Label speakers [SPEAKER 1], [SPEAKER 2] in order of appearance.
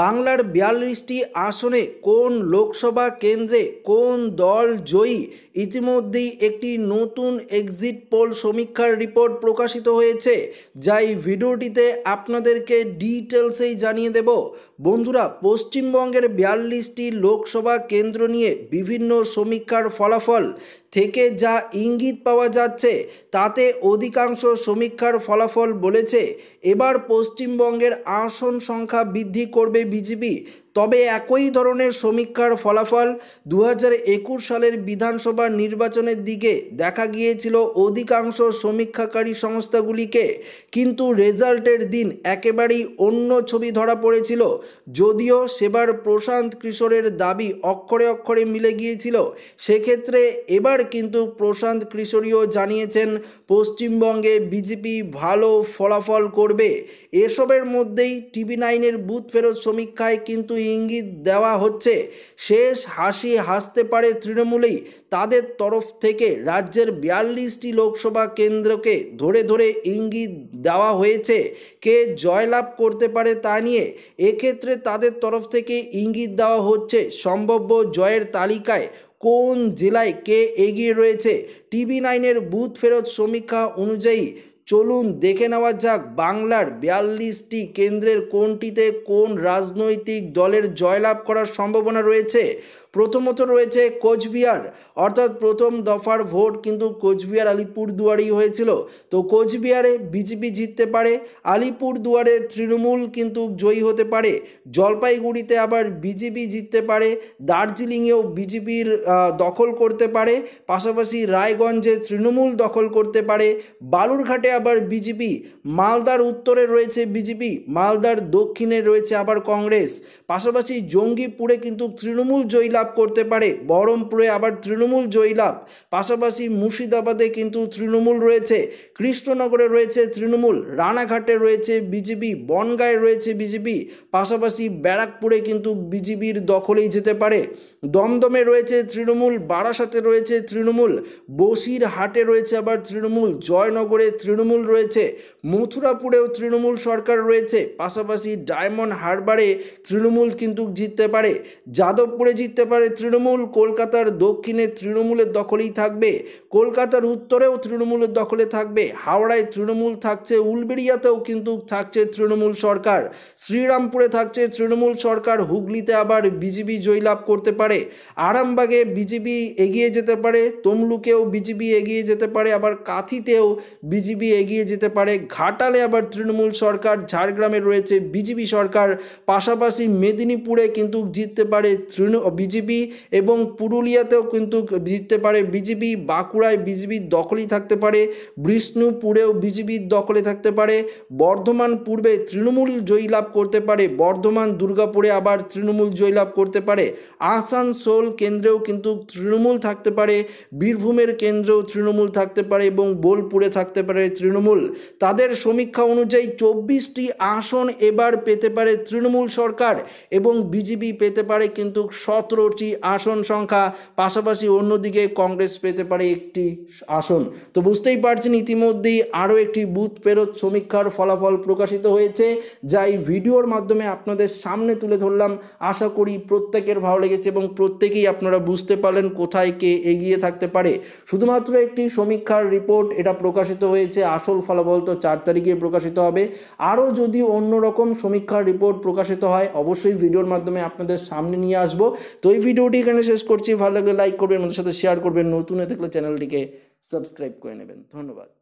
[SPEAKER 1] বাংলার বিয়াল্লিশটি আসনে কোন লোকসভা কেন্দ্রে কোন দল জয়ী ইতিমধ্যেই একটি নতুন এক্সিট পোল সমীক্ষার রিপোর্ট প্রকাশিত হয়েছে যা ভিডিওটিতে আপনাদেরকে ডিটেলসেই জানিয়ে দেব বন্ধুরা পশ্চিমবঙ্গের বিয়াল্লিশটি লোকসভা কেন্দ্র নিয়ে বিভিন্ন সমীক্ষার ফলাফল থেকে যা ইঙ্গিত পাওয়া যাচ্ছে তাতে অধিকাংশ সমীক্ষার ফলাফল বলেছে এবার পশ্চিমবঙ্গের আসন সংখ্যা বৃদ্ধি করবে বিজেপি তবে একই ধরনের সমীক্ষার ফলাফল দু সালের বিধানসভা নির্বাচনের দিকে দেখা গিয়েছিল অধিকাংশ সমীক্ষাকারী সংস্থাগুলিকে কিন্তু রেজাল্টের দিন একেবারেই অন্য ছবি ধরা পড়েছিল যদিও সেবার প্রশান্ত কিশোরের দাবি অক্ষরে অক্ষরে মিলে গিয়েছিল সেক্ষেত্রে এবার কিন্তু প্রশান্ত কিশোরীও জানিয়েছেন পশ্চিমবঙ্গে বিজেপি ভালো ফলাফল করবে এসবের মধ্যেই টিভি নাইনের বুথ ফেরত সমীক্ষায় কিন্তু ইঙ্গিত দেওয়া হচ্ছে শেষ হাসি হাসতে পারে তৃণমূলেই তাদের তরফ থেকে রাজ্যের বিয়াল্লিশটি লোকসভা কেন্দ্রকে ধরে ধরে ইঙ্গিত দেওয়া হয়েছে কে জয়লাভ করতে পারে তা নিয়ে এক্ষেত্রে তাদের তরফ থেকে ইঙ্গিত দেওয়া হচ্ছে সম্ভাব্য জয়ের তালিকায় কোন জেলায় কে এগিয়ে রয়েছে টিভি নাইনের বুথ ফেরত সমীক্ষা অনুযায়ী চলুন দেখে নেওয়া যাক বাংলার বিয়াল্লিশটি কেন্দ্রের কোনটিতে কোন রাজনৈতিক দলের জয়লাভ করার সম্ভাবনা রয়েছে প্রথমত রয়েছে কোচবিহার অর্থাৎ প্রথম দফার ভোট কিন্তু কোচবিহার আলিপুর দুয়ারেই হয়েছিল তো কোচবিহারে বিজেপি জিততে পারে আলিপুর দুয়ারে তৃণমূল কিন্তু জয়ী হতে পারে জলপাইগুড়িতে আবার বিজেপি জিততে পারে দার্জিলিংয়েও বিজেপির দখল করতে পারে পাশাপাশি রায়গঞ্জে তৃণমূল দখল করতে পারে বালুরঘাটে আবার বিজেপি মালদার উত্তরে রয়েছে বিজেপি মালদার দক্ষিণে রয়েছে আবার কংগ্রেস পাশাপাশি জঙ্গিপুরে কিন্তু তৃণমূল লাভ লাভ করতে পারে বহরমপুরে আবার তৃণমূল জয়লাভ পাশাপাশি মুর্শিদাবাদে কিন্তু তৃণমূল রয়েছে কৃষ্ণনগরে রয়েছে তৃণমূল রানাঘাটে রয়েছে বিজেপি বনগাঁয় রয়েছে বিজেপি পাশাপাশি ব্যারাকপুরে কিন্তু বিজেপির দখলেই যেতে পারে দমদমে রয়েছে তৃণমূল বারাসাতে রয়েছে তৃণমূল বসির হাটে রয়েছে আবার তৃণমূল জয়নগরে তৃণমূল রয়েছে মথুরাপুরেও তৃণমূল সরকার রয়েছে পাশাপাশি ডায়মন্ড হারবারে তৃণমূল কিন্তু জিততে পারে যাদবপুরে জিততে পারে তৃণমূল কলকাতার দক্ষিণে তৃণমূলের দখলেই থাকবে কলকাতার উত্তরেও তৃণমূলের দখলে থাকবে হাওড়ায় তৃণমূল থাকছে উলবেড়িয়াতেও কিন্তু থাকছে তৃণমূল সরকার শ্রীরামপুরে থাকছে তৃণমূল সরকার হুগলিতে আবার বিজেপি জয়লাভ করতে পারে আরামবাগে বিজেপি এগিয়ে যেতে পারে তমলুকেও বিজেপি এগিয়ে যেতে পারে আবার কাঁথিতেও বিজেপি এগিয়ে যেতে পারে ঘাটালে আবার তৃণমূল সরকার ঝাড়গ্রামে রয়েছে বিজেপি সরকার পাশাপাশি মেদিনীপুরে কিন্তু জিততে পারে তৃণ বিজেপি বিজেপি এবং পুরুলিয়াতেও কিন্তু জিততে পারে বিজেপি বাঁকুড়ায় বিজেপির দখলই থাকতে পারে বিষ্ণুপুরেও বিজেপির দখলে থাকতে পারে বর্ধমান পূর্বে তৃণমূল জয়লাভ করতে পারে বর্ধমান দুর্গাপুরে আবার তৃণমূল জয়লাভ করতে পারে আসানসোল কেন্দ্রেও কিন্তু তৃণমূল থাকতে পারে বীরভূমের কেন্দ্রেও তৃণমূল থাকতে পারে এবং বোলপুরে থাকতে পারে তৃণমূল তাদের সমীক্ষা অনুযায়ী চব্বিশটি আসন এবার পেতে পারে তৃণমূল সরকার এবং বিজেপি পেতে পারে কিন্তু সতেরো পঁয়ষট্টি আসন সংখ্যা পাশাপাশি অন্যদিকে কংগ্রেস পেতে পারে একটি আসন তো বুঝতেই পারছেন ইতিমধ্যেই আরও একটি বুথ ফেরত সমীক্ষার ফলাফল প্রকাশিত হয়েছে যা এই ভিডিওর মাধ্যমে আপনাদের সামনে তুলে ধরলাম আশা করি প্রত্যেকের ভালো লেগেছে এবং প্রত্যেকেই আপনারা বুঝতে পারলেন কোথায় কে এগিয়ে থাকতে পারে শুধুমাত্র একটি সমীক্ষার রিপোর্ট এটা প্রকাশিত হয়েছে আসল ফলাফল তো চার তারিখে প্রকাশিত হবে আরও যদি অন্যরকম সমীক্ষার রিপোর্ট প্রকাশিত হয় অবশ্যই ভিডিওর মাধ্যমে আপনাদের সামনে নিয়ে আসবো তো এই এই ভিডিওটি এখানে শেষ করছি ভালো লাগলে লাইক করবেন আমাদের সাথে শেয়ার করবেন নতুন হয়ে থাকলে চ্যানেলটিকে সাবস্ক্রাইব করে নেবেন ধন্যবাদ